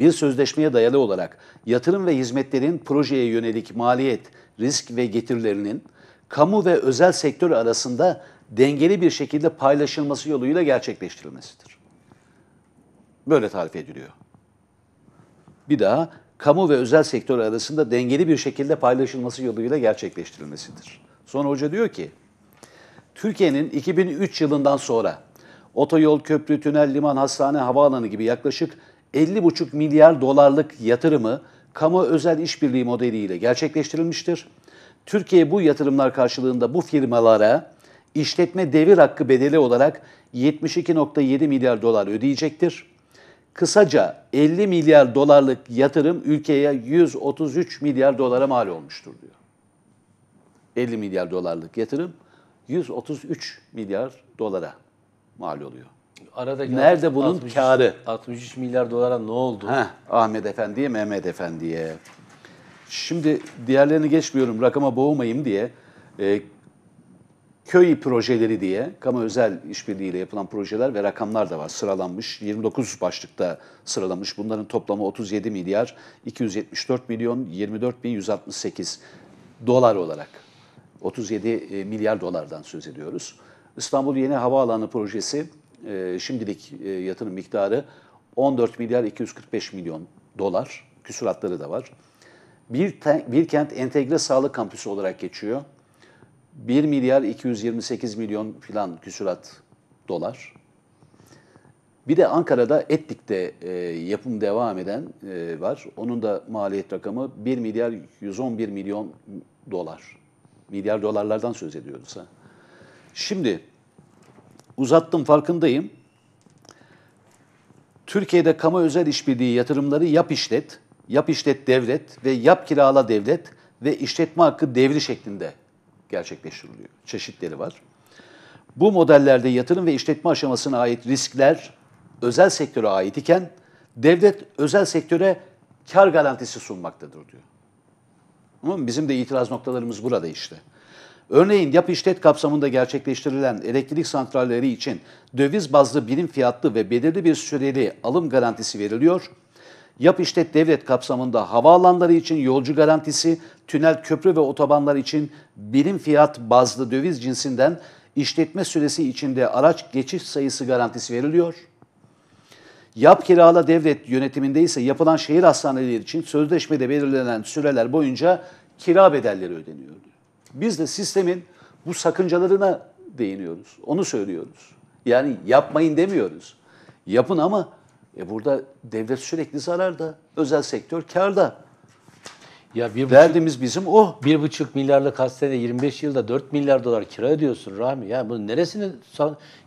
bir sözleşmeye dayalı olarak yatırım ve hizmetlerin projeye yönelik maliyet, risk ve getirilerinin kamu ve özel sektör arasında dengeli bir şekilde paylaşılması yoluyla gerçekleştirilmesidir. Böyle tarif ediliyor. Bir daha kamu ve özel sektör arasında dengeli bir şekilde paylaşılması yoluyla gerçekleştirilmesidir. Sonra hoca diyor ki, Türkiye'nin 2003 yılından sonra otoyol, köprü, tünel, liman, hastane, havaalanı gibi yaklaşık 50,5 milyar dolarlık yatırımı kamu özel işbirliği modeliyle gerçekleştirilmiştir. Türkiye bu yatırımlar karşılığında bu firmalara işletme devir hakkı bedeli olarak 72.7 milyar dolar ödeyecektir. Kısaca 50 milyar dolarlık yatırım ülkeye 133 milyar dolara mal olmuştur diyor. 50 milyar dolarlık yatırım 133 milyar dolara mal oluyor. Aradaki Nerede bunun 63, karı? 63 milyar dolara ne oldu? Heh, Ahmet Efendi'ye, Mehmet Efendi'ye. Şimdi diğerlerini geçmiyorum rakama boğmayayım diye. E, köy projeleri diye kamu özel işbirliğiyle yapılan projeler ve rakamlar da var sıralanmış. 29 başlıkta sıralanmış. Bunların toplamı 37 milyar 274 milyon 24 bin 168 dolar olarak. 37 e, milyar dolardan söz ediyoruz. İstanbul Yeni Havaalanı projesi e, şimdilik e, yatırım miktarı 14 milyar 245 milyon dolar. Küsuratları da var. Bir, te, bir kent entegre sağlık kampüsü olarak geçiyor. 1 milyar 228 milyon filan küsurat dolar. Bir de Ankara'da Etlik'te e, yapım devam eden e, var. Onun da maliyet rakamı 1 milyar 111 milyon dolar. Milyar dolarlardan söz ediyoruz. Ha. Şimdi uzattım farkındayım. Türkiye'de kamu özel işbirliği yatırımları yap işlet, yap işlet devlet ve yap kirala devlet ve işletme hakkı devri şeklinde gerçekleştiriliyor. Çeşitleri var. Bu modellerde yatırım ve işletme aşamasına ait riskler özel sektöre ait iken devlet özel sektöre kar garantisi sunmaktadır diyor. Ama bizim de itiraz noktalarımız burada işte. Örneğin yap işlet kapsamında gerçekleştirilen elektrik santralleri için döviz bazlı birim fiyatlı ve belirli bir süreli alım garantisi veriliyor. Yap işlet devlet kapsamında havaalanları için yolcu garantisi, tünel köprü ve otobanlar için birim fiyat bazlı döviz cinsinden işletme süresi içinde araç geçiş sayısı garantisi veriliyor. Yap kirala devlet yönetiminde ise yapılan şehir hastaneleri için sözleşmede belirlenen süreler boyunca kira bedelleri ödeniyordu. Biz de sistemin bu sakıncalarına değiniyoruz. Onu söylüyoruz. Yani yapmayın demiyoruz. Yapın ama e burada devlet sürekli zararda, özel sektör karda. Ya bir Derdimiz bizim o. Bir buçuk milyarlık hastanede 25 yılda 4 milyar dolar kira ödüyorsun Rami. Ya bunun neresini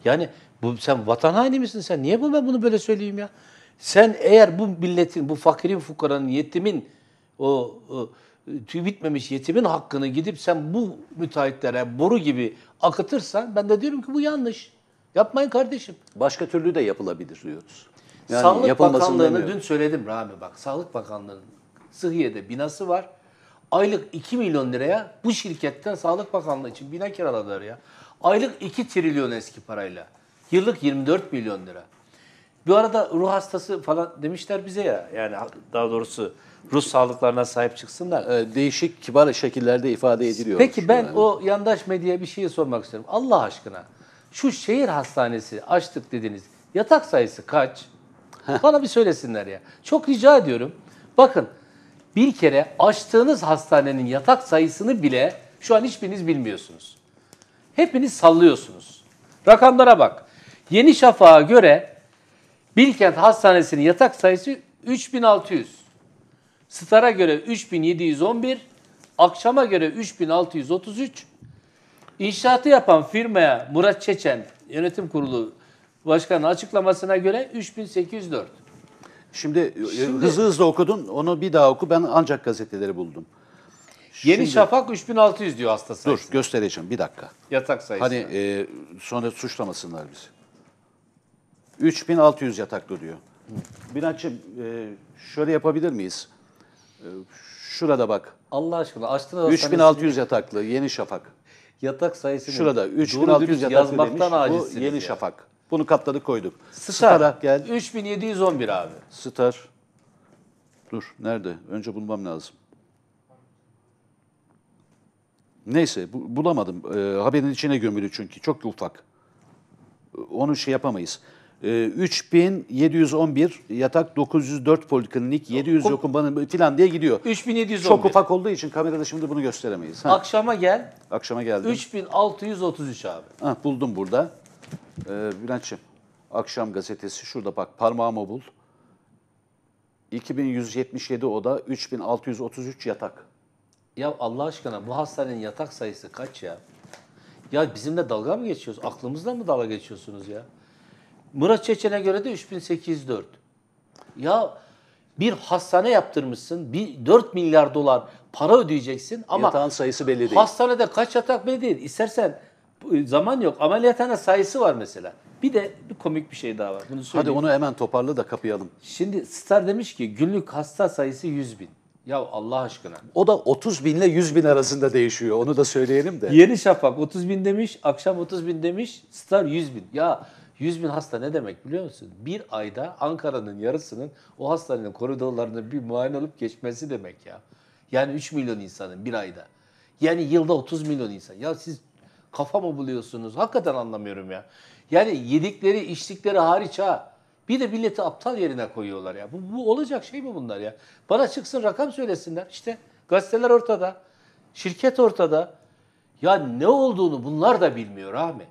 yani bu sen vatan haini misin sen? Niye bu ben bunu böyle söyleyeyim ya? Sen eğer bu milletin, bu fakirin, fukaranın, yetimin o, o tüy bitmemiş yetimin hakkını gidip sen bu müteahhitlere boru gibi akıtırsan ben de diyorum ki bu yanlış. Yapmayın kardeşim. Başka türlü de yapılabilir diyoruz. Yani Sağlık Bakanlığı'nı demiyorum. dün söyledim Rami bak. Sağlık Bakanlığı'nın Sıhhiye'de binası var. Aylık 2 milyon liraya bu şirketten Sağlık Bakanlığı için bina kiraladılar ya. Aylık 2 trilyon eski parayla. Yıllık 24 milyon lira. Bu arada ruh hastası falan demişler bize ya. Yani daha doğrusu Rus sağlıklarına sahip çıksınlar. Ee, değişik kibar şekillerde ifade ediliyor. Peki ben yani. o yandaş medyaya bir şey sormak istiyorum. Allah aşkına şu şehir hastanesi açtık dediniz. Yatak sayısı kaç? Bana bir söylesinler ya. Çok rica ediyorum. Bakın bir kere açtığınız hastanenin yatak sayısını bile şu an hiçbiriniz bilmiyorsunuz. Hepiniz sallıyorsunuz. Rakamlara bak. Yeni Şafak'a göre Bilkent Hastanesi'nin yatak sayısı 3600. Star'a göre 3711, akşama göre 3633. İnşaatı yapan firmaya Murat Çeçen yönetim kurulu başkanı açıklamasına göre 3804. Şimdi, e, Şimdi hızlı hızlı okudun. Onu bir daha oku. Ben ancak gazeteleri buldum. Yeni Şimdi, Şafak 3600 diyor hasta sayısı. Dur göstereceğim bir dakika. Yatak sayısı. Hani e, sonra suçlamasınlar bizi. 3600 yataklı diyor. Binatçı e, şöyle yapabilir miyiz? Şurada bak. Allah aşkına açtın 3600 yataklı Yeni Şafak. Yatak sayısı. Şurada 3600 yataklı yazmaktan demiş. Bu Yeni ya. Şafak. Bunu katladık koyduk. Star. Star'a gel. 3711 abi. Star. Dur nerede? Önce bulmam lazım. Neyse bu, bulamadım. Ee, haberin içine gömülü çünkü. Çok ufak. Ee, onu şey yapamayız. 3711 ee, yatak 904 poliklinik 700 yokum filan diye gidiyor. 3711. Çok ufak olduğu için kamerada şimdi bunu gösteremeyiz. Ha. Akşama gel. Akşama geldim. 3633 abi. Ha, buldum burada. Ee, Bülent'ciğim akşam gazetesi şurada bak parmağımı bul. 2177 oda 3633 yatak. Ya Allah aşkına bu hastanenin yatak sayısı kaç ya? Ya bizimle dalga mı geçiyorsunuz? Aklımızla mı dalga geçiyorsunuz ya? Murat Çeçen'e göre de 3804. Ya bir hastane yaptırmışsın. Bir 4 milyar dolar para ödeyeceksin ama yatağın sayısı belli değil. Hastanede kaç yatak belli değil. İstersen zaman yok. Ameliyathane sayısı var mesela. Bir de bir komik bir şey daha var. Bunu söyleyeyim. Hadi onu hemen toparla da kapayalım. Şimdi Star demiş ki günlük hasta sayısı 100 bin. Ya Allah aşkına. O da 30 bin ile 100 bin arasında değişiyor. Onu da söyleyelim de. Yeni Şafak 30 bin demiş, akşam 30 bin demiş, Star 100 bin. Ya 100 bin hasta ne demek biliyor musun? Bir ayda Ankara'nın yarısının o hastanenin koridorlarını bir muayene olup geçmesi demek ya. Yani 3 milyon insanın bir ayda. Yani yılda 30 milyon insan. Ya siz kafa mı buluyorsunuz? Hakikaten anlamıyorum ya. Yani yedikleri, içtikleri hariç ha. Bir de milleti aptal yerine koyuyorlar ya. Bu, bu olacak şey mi bunlar ya? Bana çıksın rakam söylesinler. İşte gazeteler ortada. Şirket ortada. Ya ne olduğunu bunlar da bilmiyor abi.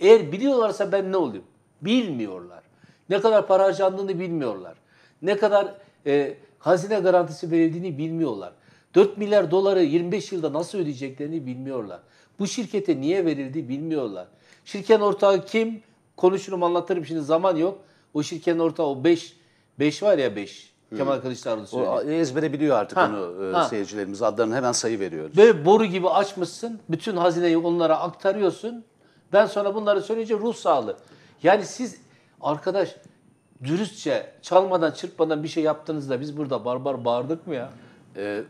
Eğer biliyorlarsa ben ne olayım? Bilmiyorlar. Ne kadar para harcandığını bilmiyorlar. Ne kadar e, hazine garantisi verildiğini bilmiyorlar. 4 milyar doları 25 yılda nasıl ödeyeceklerini bilmiyorlar. Bu şirkete niye verildi bilmiyorlar. Şirketin ortağı kim? Konuşurum anlatırım şimdi zaman yok. O şirketin ortağı o 5 5 var ya 5. Kemal Kılıçdaroğlu söylüyor. O ezbere biliyor artık ha, onu e, ha. seyircilerimiz. Adlarını hemen sayı veriyoruz. Böyle boru gibi açmışsın. Bütün hazineyi onlara aktarıyorsun. Ben sonra bunları söyleyince ruh sağlığı. Yani siz arkadaş dürüstçe çalmadan çırpmadan bir şey yaptığınızda biz burada barbar bağırdık mı ya? Ee,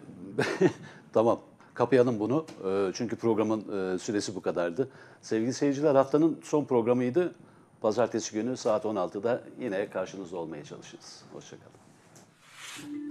tamam kapayalım bunu. Ee, çünkü programın e, süresi bu kadardı. Sevgili seyirciler haftanın son programıydı. Pazartesi günü saat 16'da yine karşınızda olmaya çalışırız. Hoşçakalın.